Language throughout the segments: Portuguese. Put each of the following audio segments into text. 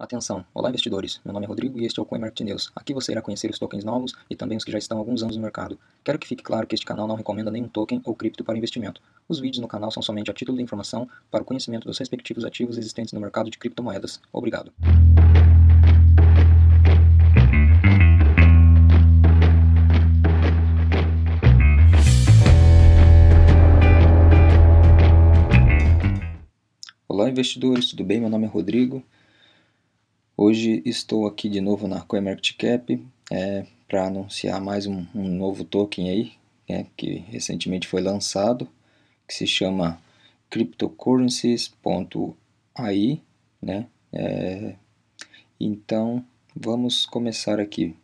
Atenção! Olá investidores, meu nome é Rodrigo e este é o CoinMarket News. Aqui você irá conhecer os tokens novos e também os que já estão há alguns anos no mercado. Quero que fique claro que este canal não recomenda nenhum token ou cripto para investimento. Os vídeos no canal são somente a título de informação para o conhecimento dos respectivos ativos existentes no mercado de criptomoedas. Obrigado. Olá investidores, tudo bem? Meu nome é Rodrigo. Hoje estou aqui de novo na CoinMarketCap é, para anunciar mais um, um, novo token aí, é, que recentemente foi lançado, que se chama cryptocurrencies.ai, né? É, então vamos começar aqui.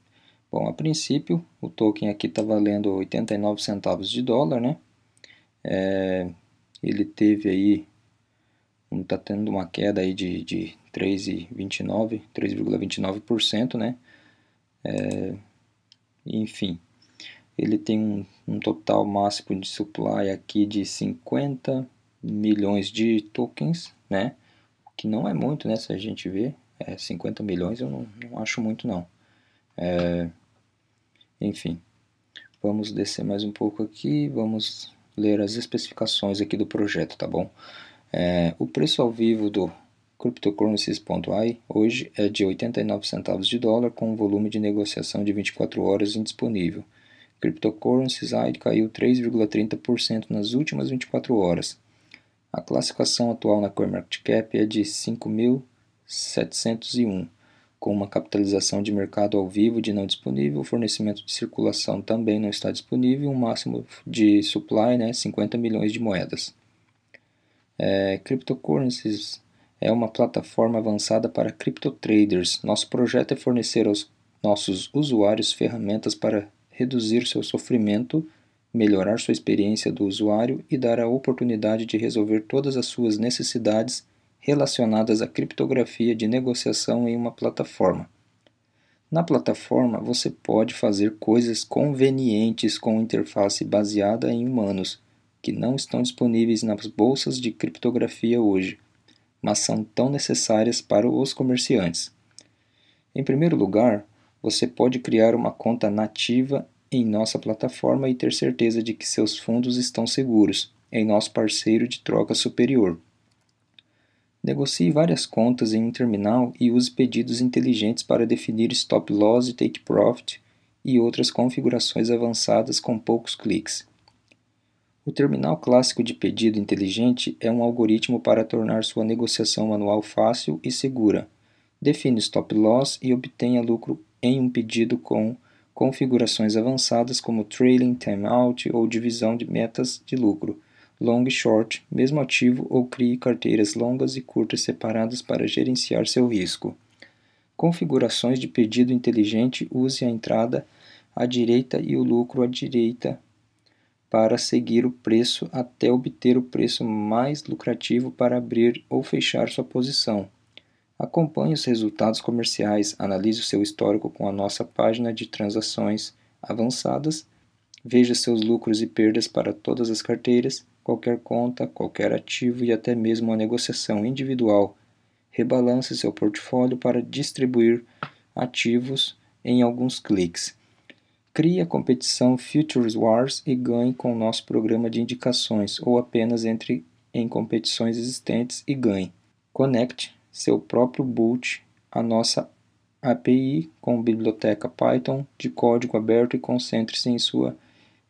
Bom, a princípio o token aqui está valendo 89 centavos de dólar, né? É, ele teve aí como está tendo uma queda aí de, de 3,29%, 3,29%, né? É, enfim, ele tem um, um, total máximo de supply aqui de 50 milhões de tokens, né? Que não é muito, né? Se a gente ver, é 50 milhões eu não, não acho muito não. É, enfim, vamos descer mais um pouco aqui, vamos ler as especificações aqui do projeto, tá bom? É, o preço ao vivo do cryptocurrencies.ai hoje é de 89 centavos de dólar com um volume de negociação de 24 horas indisponível. Cryptocurrencies.ai caiu 3,30% nas últimas 24 horas. A classificação atual na CoinMarketCap é de 5.701, com uma capitalização de mercado ao vivo de não disponível, fornecimento de circulação também não está disponível, um máximo de supply, né, 50 milhões de moedas. É, Cryptocurrencies é uma plataforma avançada para criptotraders. Nosso projeto é fornecer aos nossos usuários ferramentas para reduzir seu sofrimento, melhorar sua experiência do usuário e dar a oportunidade de resolver todas as suas necessidades relacionadas à criptografia de negociação em uma plataforma. Na plataforma, você pode fazer coisas convenientes com interface baseada em humanos que não estão disponíveis nas bolsas de criptografia hoje, mas são tão necessárias para os comerciantes. Em primeiro lugar, você pode criar uma conta nativa em nossa plataforma e ter certeza de que seus fundos estão seguros em nosso parceiro de troca superior. Negocie várias contas em um terminal e use pedidos inteligentes para definir stop loss e take profit e outras configurações avançadas com poucos cliques. O terminal clássico de pedido inteligente é um algoritmo para tornar sua negociação manual fácil e segura. Define stop loss e obtenha lucro em um pedido com configurações avançadas como trailing timeout ou divisão de metas de lucro, long e short, mesmo ativo ou crie carteiras longas e curtas separadas para gerenciar seu risco. Configurações de pedido inteligente use a entrada à direita e o lucro à direita para seguir o preço até obter o preço mais lucrativo para abrir ou fechar sua posição. Acompanhe os resultados comerciais, analise o seu histórico com a nossa página de transações avançadas, veja seus lucros e perdas para todas as carteiras, qualquer conta, qualquer ativo e até mesmo a negociação individual. Rebalance seu portfólio para distribuir ativos em alguns cliques crie a competição Futures Wars e ganhe com o nosso programa de indicações, ou apenas entre em competições existentes e ganhe. Conecte seu próprio boot à nossa API com biblioteca Python de código aberto e concentre-se em sua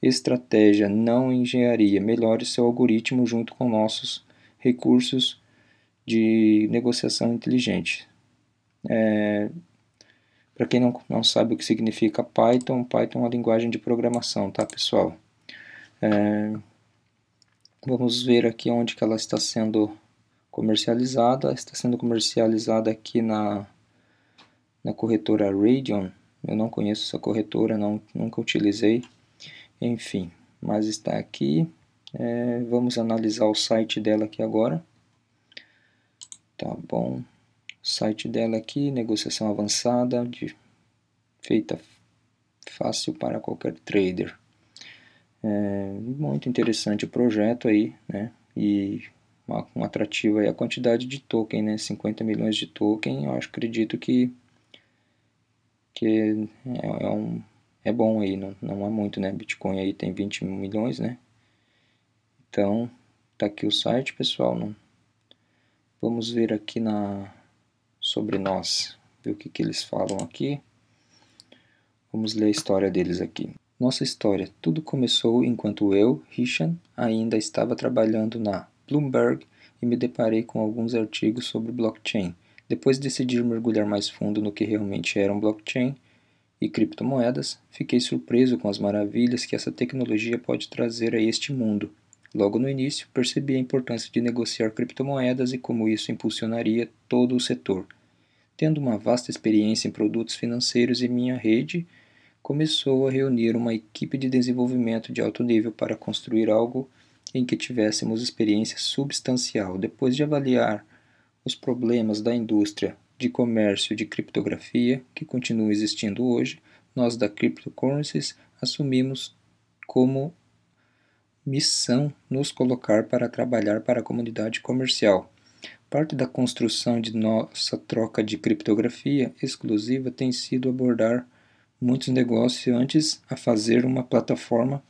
estratégia, não engenharia. Melhore seu algoritmo junto com nossos recursos de negociação inteligente. É, para quem não, não sabe o que significa Python, Python é uma linguagem de programação, tá pessoal? É, vamos ver aqui onde que ela está sendo comercializada. Está sendo comercializada aqui na, na corretora Radeon. Eu não conheço essa corretora, não, nunca utilizei. Enfim, mas está aqui. É, vamos analisar o site dela aqui agora. Tá bom site dela aqui, negociação avançada, de, feita fácil para qualquer trader. É, muito interessante o projeto aí, né? E uma, um atrativo aí a quantidade de token, né? 50 milhões de token, eu acho, acredito que, que é, é, um, é bom aí, não, não é muito, né? Bitcoin aí tem 20 milhões, né? Então, tá aqui o site, pessoal. Não, vamos ver aqui na sobre nós. Ver o que, que eles falam aqui. Vamos ler a história deles aqui. Nossa história. Tudo começou enquanto eu, Hishan, ainda estava trabalhando na Bloomberg e me deparei com alguns artigos sobre blockchain. Depois decidi mergulhar mais fundo no que realmente eram blockchain e criptomoedas, fiquei surpreso com as maravilhas que essa tecnologia pode trazer a este mundo. Logo no início, percebi a importância de negociar criptomoedas e como isso impulsionaria todo o setor. Tendo uma vasta experiência em produtos financeiros e minha rede, começou a reunir uma equipe de desenvolvimento de alto nível para construir algo em que tivéssemos experiência substancial. Depois de avaliar os problemas da indústria de comércio de criptografia que continua existindo hoje, nós da Cryptocurrencies assumimos como missão nos colocar para trabalhar para a comunidade comercial. Parte da construção de nossa troca de criptografia exclusiva tem sido abordar muitos negociantes a fazer uma plataforma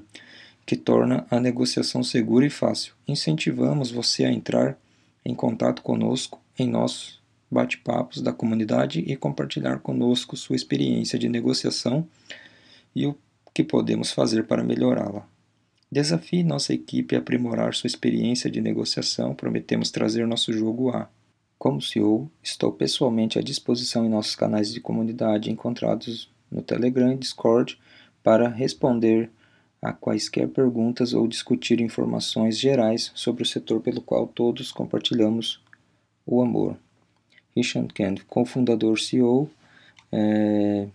que torna a negociação segura e fácil. Incentivamos você a entrar em contato conosco em nossos bate-papos da comunidade e compartilhar conosco sua experiência de negociação e o que podemos fazer para melhorá-la. Desafie nossa equipe a aprimorar sua experiência de negociação, prometemos trazer nosso jogo a. Como CEO, estou pessoalmente à disposição em nossos canais de comunidade encontrados no Telegram e Discord para responder a quaisquer perguntas ou discutir informações gerais sobre o setor pelo qual todos compartilhamos o amor. Richard Kent, cofundador CEO, é, eh,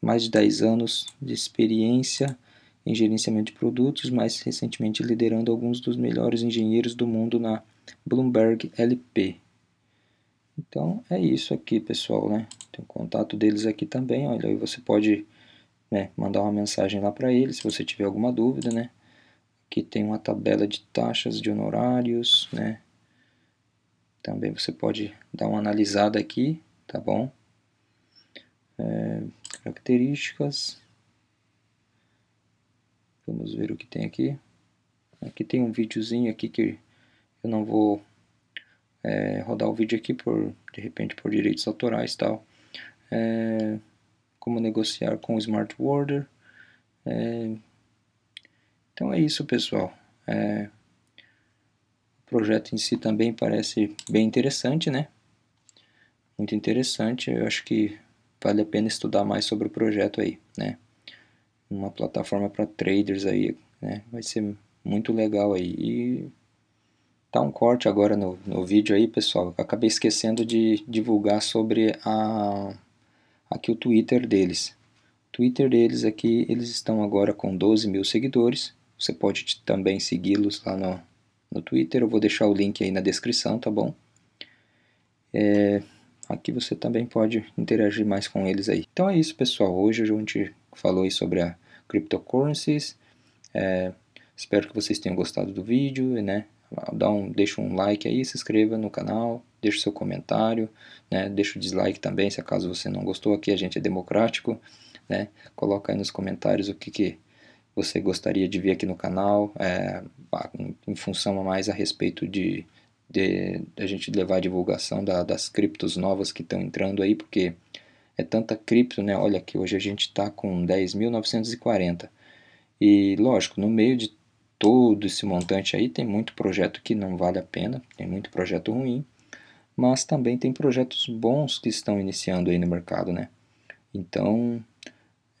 mais de 10 anos de experiência em gerenciamento de produtos, mais recentemente liderando alguns dos melhores engenheiros do mundo na Bloomberg LP. Então é isso aqui, pessoal, né? Tem o contato deles aqui também, olha, aí você pode né, mandar uma mensagem lá para eles se você tiver alguma dúvida, né? Aqui tem uma tabela de taxas de honorários, né? Também você pode dar uma analisada aqui, tá bom? É, características, Vamos ver o que tem aqui. Aqui tem um videozinho aqui que eu não vou é, rodar o vídeo aqui por, de repente, por direitos autorais tal. É, como negociar com o Smart Order. É, então é isso, pessoal. É, o projeto em si também parece bem interessante, né? Muito interessante. Eu acho que vale a pena estudar mais sobre o projeto aí, né? uma plataforma para traders aí, né? Vai ser muito legal aí. E tá um corte agora no, no vídeo aí, pessoal. Eu acabei esquecendo de divulgar sobre a aqui o Twitter deles. Twitter deles aqui, eles estão agora com 12 mil seguidores. Você pode também segui-los lá no, no Twitter. Eu vou deixar o link aí na descrição, tá bom? É, aqui você também pode interagir mais com eles aí. Então é isso, pessoal. Hoje a gente falou sobre a cryptocurrencies. É, espero que vocês tenham gostado do vídeo, né? Dá um, deixa um like aí, se inscreva no canal, deixa seu comentário, né? Deixa o dislike também, se acaso você não gostou. Aqui a gente é democrático, né? Coloca aí nos comentários o que, que você gostaria de ver aqui no canal, é, em função a mais a respeito de, de, de a gente levar a divulgação da, das criptos novas que estão entrando aí, porque é tanta cripto, né? Olha que hoje a gente está com 10.940. E lógico, no meio de todo esse montante aí tem muito projeto que não vale a pena, tem muito projeto ruim, mas também tem projetos bons que estão iniciando aí no mercado, né? Então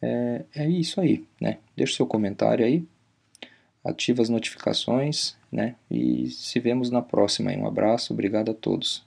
é, é isso aí, né? Deixa o seu comentário aí, ativa as notificações, né? E se vemos na próxima. Um abraço, obrigado a todos.